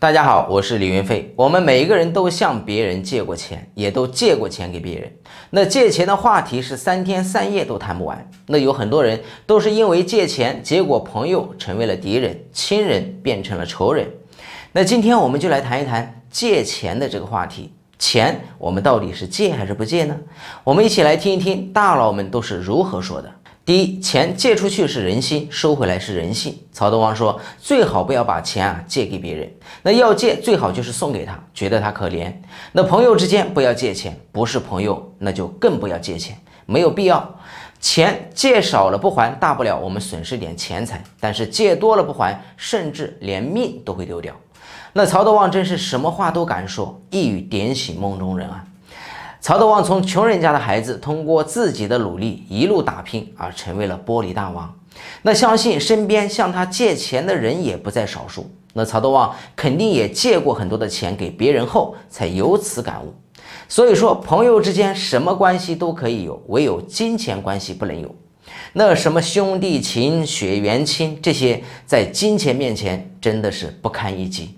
大家好，我是李云飞。我们每一个人都向别人借过钱，也都借过钱给别人。那借钱的话题是三天三夜都谈不完。那有很多人都是因为借钱，结果朋友成为了敌人，亲人变成了仇人。那今天我们就来谈一谈借钱的这个话题。钱我们到底是借还是不借呢？我们一起来听一听大佬们都是如何说的。第一，钱借出去是人心，收回来是人性。曹德旺说，最好不要把钱啊借给别人。那要借，最好就是送给他，觉得他可怜。那朋友之间不要借钱，不是朋友那就更不要借钱，没有必要。钱借少了不还，大不了我们损失点钱财；但是借多了不还，甚至连命都会丢掉。那曹德旺真是什么话都敢说，一语点醒梦中人啊！曹德旺从穷人家的孩子，通过自己的努力一路打拼，而成为了玻璃大王。那相信身边向他借钱的人也不在少数。那曹德旺肯定也借过很多的钱给别人，后才由此感悟。所以说，朋友之间什么关系都可以有，唯有金钱关系不能有。那什么兄弟情、血缘亲，这些在金钱面前真的是不堪一击。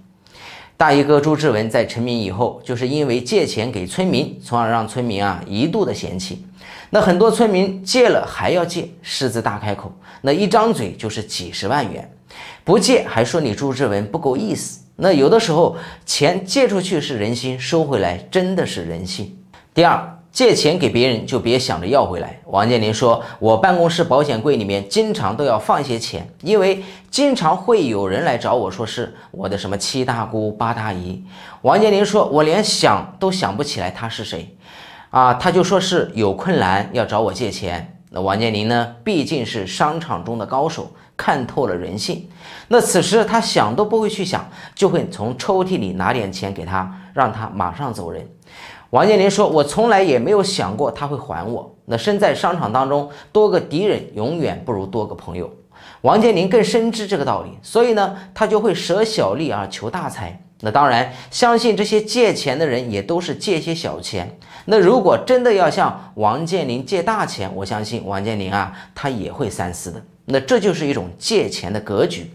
大衣哥朱之文在成名以后，就是因为借钱给村民，从而让村民啊一度的嫌弃。那很多村民借了还要借，狮子大开口，那一张嘴就是几十万元。不借还说你朱之文不够意思。那有的时候钱借出去是人心，收回来真的是人性。第二。借钱给别人就别想着要回来。王健林说：“我办公室保险柜里面经常都要放一些钱，因为经常会有人来找我说是我的什么七大姑八大姨。”王健林说：“我连想都想不起来他是谁，啊，他就说是有困难要找我借钱。那王健林呢，毕竟是商场中的高手，看透了人性。那此时他想都不会去想，就会从抽屉里拿点钱给他，让他马上走人。”王健林说：“我从来也没有想过他会还我。那身在商场当中，多个敌人永远不如多个朋友。王健林更深知这个道理，所以呢，他就会舍小利而求大财。那当然，相信这些借钱的人也都是借些小钱。那如果真的要向王健林借大钱，我相信王健林啊，他也会三思的。那这就是一种借钱的格局。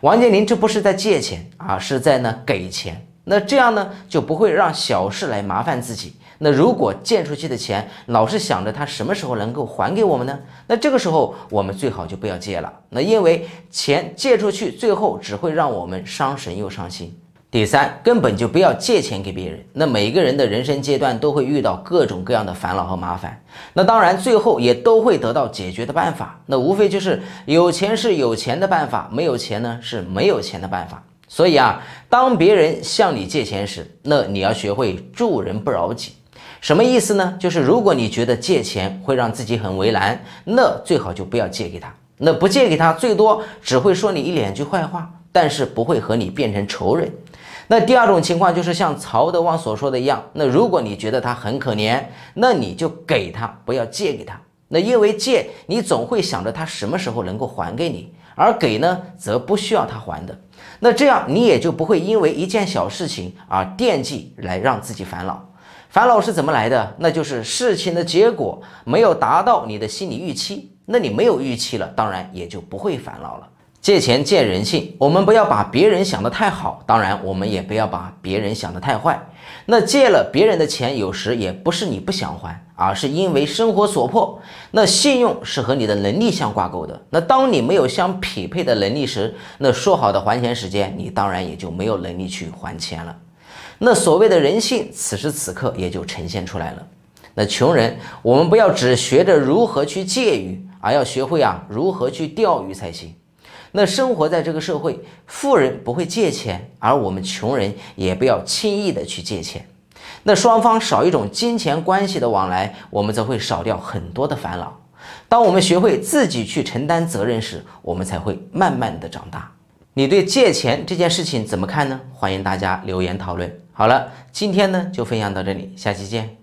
王健林这不是在借钱啊，是在呢给钱。”那这样呢，就不会让小事来麻烦自己。那如果借出去的钱，老是想着他什么时候能够还给我们呢？那这个时候，我们最好就不要借了。那因为钱借出去，最后只会让我们伤神又伤心。第三，根本就不要借钱给别人。那每个人的人生阶段都会遇到各种各样的烦恼和麻烦。那当然，最后也都会得到解决的办法。那无非就是有钱是有钱的办法，没有钱呢是没有钱的办法。所以啊，当别人向你借钱时，那你要学会助人不饶己。什么意思呢？就是如果你觉得借钱会让自己很为难，那最好就不要借给他。那不借给他，最多只会说你一两句坏话，但是不会和你变成仇人。那第二种情况就是像曹德旺所说的一样，那如果你觉得他很可怜，那你就给他，不要借给他。那因为借，你总会想着他什么时候能够还给你。而给呢，则不需要他还的。那这样你也就不会因为一件小事情而惦记，来让自己烦恼。烦恼是怎么来的？那就是事情的结果没有达到你的心理预期。那你没有预期了，当然也就不会烦恼了。借钱见人性，我们不要把别人想得太好，当然我们也不要把别人想得太坏。那借了别人的钱，有时也不是你不想还，而是因为生活所迫。那信用是和你的能力相挂钩的。那当你没有相匹配的能力时，那说好的还钱时间，你当然也就没有能力去还钱了。那所谓的人性，此时此刻也就呈现出来了。那穷人，我们不要只学着如何去借鱼，而要学会啊如何去钓鱼才行。那生活在这个社会，富人不会借钱，而我们穷人也不要轻易的去借钱。那双方少一种金钱关系的往来，我们则会少掉很多的烦恼。当我们学会自己去承担责任时，我们才会慢慢的长大。你对借钱这件事情怎么看呢？欢迎大家留言讨论。好了，今天呢就分享到这里，下期见。